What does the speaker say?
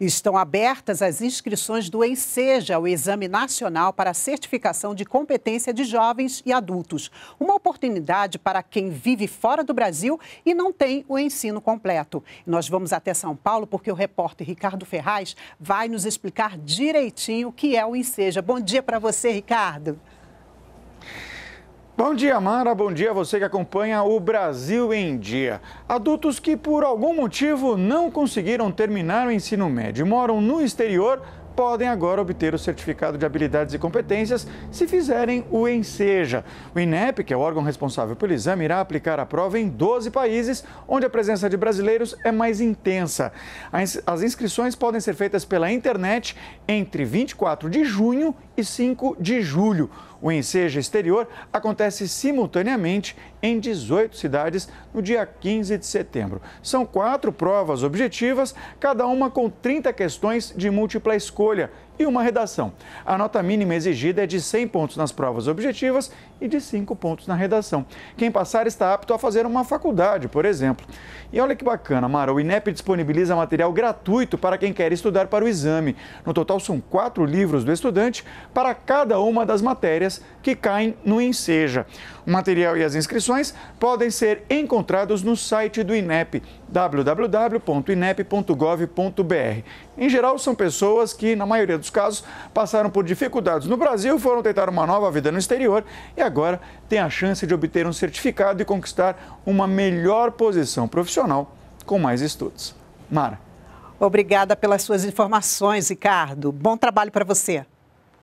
Estão abertas as inscrições do ENSEJA, o Exame Nacional para a Certificação de Competência de Jovens e Adultos. Uma oportunidade para quem vive fora do Brasil e não tem o ensino completo. Nós vamos até São Paulo porque o repórter Ricardo Ferraz vai nos explicar direitinho o que é o ENSEJA. Bom dia para você, Ricardo. Bom dia, Mara. Bom dia a você que acompanha o Brasil em Dia. Adultos que por algum motivo não conseguiram terminar o ensino médio e moram no exterior podem agora obter o certificado de habilidades e competências se fizerem o Enseja. O INEP, que é o órgão responsável pelo exame, irá aplicar a prova em 12 países, onde a presença de brasileiros é mais intensa. As inscrições podem ser feitas pela internet entre 24 de junho e 5 de julho. O Enseja exterior acontece simultaneamente em 18 cidades no dia 15 de setembro. São quatro provas objetivas, cada uma com 30 questões de múltipla escolha e uma redação. A nota mínima exigida é de 100 pontos nas provas objetivas e de 5 pontos na redação. Quem passar está apto a fazer uma faculdade, por exemplo. E olha que bacana, Mara, o INEP disponibiliza material gratuito para quem quer estudar para o exame. No total são quatro livros do estudante para cada uma das matérias que caem no Enseja. O material e as inscrições podem ser encontrados no site do INEP www.inep.gov.br. Em geral, são pessoas que, na maioria dos casos, passaram por dificuldades no Brasil, foram tentar uma nova vida no exterior e agora têm a chance de obter um certificado e conquistar uma melhor posição profissional com mais estudos. Mara. Obrigada pelas suas informações, Ricardo. Bom trabalho para você.